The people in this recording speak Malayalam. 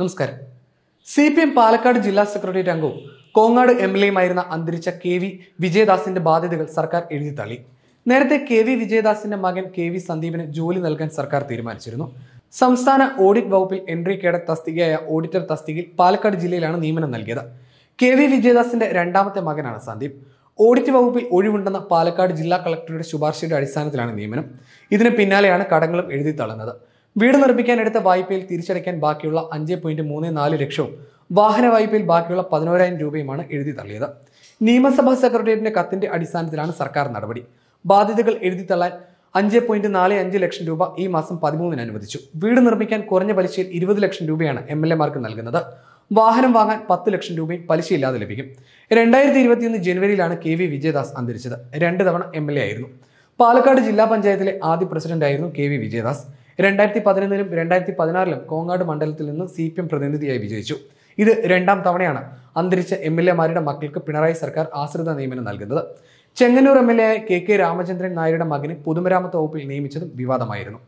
നമസ്കാരം സി പി എം പാലക്കാട് ജില്ലാ സെക്രട്ടറി അംഗവും കോങ്ങാട് എം എൽ എയുമായിരുന്ന അന്തരിച്ച കെ വി വിജയദാസിന്റെ ബാധ്യതകൾ സർക്കാർ എഴുതി തള്ളി നേരത്തെ കെ വി വിജയദാസിന്റെ മകൻ കെ വി സന്ദീപിന് ജോലി നൽകാൻ സർക്കാർ തീരുമാനിച്ചിരുന്നു സംസ്ഥാന ഓഡിറ്റ് വകുപ്പിൽ എൻട്രി കേട തസ്തികയായ ഓഡിറ്റർ തസ്തികയിൽ പാലക്കാട് ജില്ലയിലാണ് നിയമനം നൽകിയത് കെ വി വിജയദാസിന്റെ രണ്ടാമത്തെ മകനാണ് സന്ദീപ് ഓഡിറ്റ് വകുപ്പിൽ ഒഴിവുണ്ടെന്ന പാലക്കാട് ജില്ലാ കളക്ടറുടെ ശുപാർശയുടെ അടിസ്ഥാനത്തിലാണ് നിയമനം ഇതിന് പിന്നാലെയാണ് കടങ്ങളും എഴുതി തള്ളുന്നത് വീട് നിർമ്മിക്കാൻ എടുത്ത വായ്പയിൽ തിരിച്ചടയ്ക്കാൻ ബാക്കിയുള്ള അഞ്ച് പോയിന്റ് മൂന്ന് നാല് ലക്ഷവും വാഹന വായ്പയിൽ ബാക്കിയുള്ള പതിനോരായിരം രൂപയുമാണ് എഴുതി തള്ളിയത് നിയമസഭാ സെക്രട്ടേറിയറ്റിന്റെ കത്തിന്റെ അടിസ്ഥാനത്തിലാണ് സർക്കാർ നടപടി ബാധ്യതകൾ എഴുതി തള്ളാൻ അഞ്ച് പോയിന്റ് നാല് അഞ്ച് ലക്ഷം രൂപ ഈ മാസം പതിമൂന്നിന് അനുവദിച്ചു വീട് നിർമ്മിക്കാൻ കുറഞ്ഞ പലിശയിൽ ഇരുപത് ലക്ഷം രൂപയാണ് എം എൽ മാർക്ക് നൽകുന്നത് വാഹനം വാങ്ങാൻ പത്ത് ലക്ഷം രൂപയും പലിശയില്ലാതെ ലഭിക്കും രണ്ടായിരത്തി ഇരുപത്തിയൊന്ന് ജനുവരിയിലാണ് കെ വി വിജയദാസ് അന്തരിച്ചത് രണ്ട് തവണ എം എൽ എ ആയിരുന്നു പാലക്കാട് ജില്ലാ പഞ്ചായത്തിലെ ആദ്യ പ്രസിഡന്റായിരുന്നു കെ വി വിജയദാസ് രണ്ടായിരത്തി പതിനൊന്നിലും രണ്ടായിരത്തി പതിനാറിലും കോങ്ങാട് മണ്ഡലത്തിൽ നിന്ന് സി പി എം പ്രതിനിധിയായി വിജയിച്ചു ഇത് രണ്ടാം തവണയാണ് അന്തരിച്ച എം എൽ മാരുടെ മക്കൾക്ക് പിണറായി സർക്കാർ ആശ്രിത നിയമനം നൽകുന്നത് Chengannur M L A K K Ramachandran നായരുടെ മകനെ പൊതുമരാമത്ത് വകുപ്പിൽ നിയമിച്ചതും വിവാദമായിരുന്നു